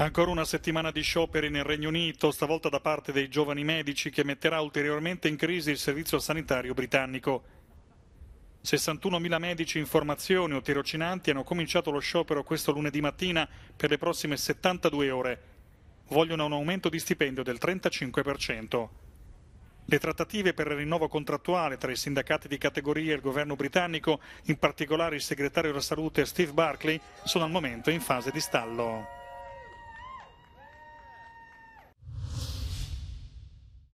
Ancora una settimana di scioperi nel Regno Unito, stavolta da parte dei giovani medici, che metterà ulteriormente in crisi il servizio sanitario britannico. 61.000 medici in formazione o tirocinanti hanno cominciato lo sciopero questo lunedì mattina per le prossime 72 ore. Vogliono un aumento di stipendio del 35%. Le trattative per il rinnovo contrattuale tra i sindacati di categoria e il governo britannico, in particolare il segretario della salute Steve Barclay, sono al momento in fase di stallo.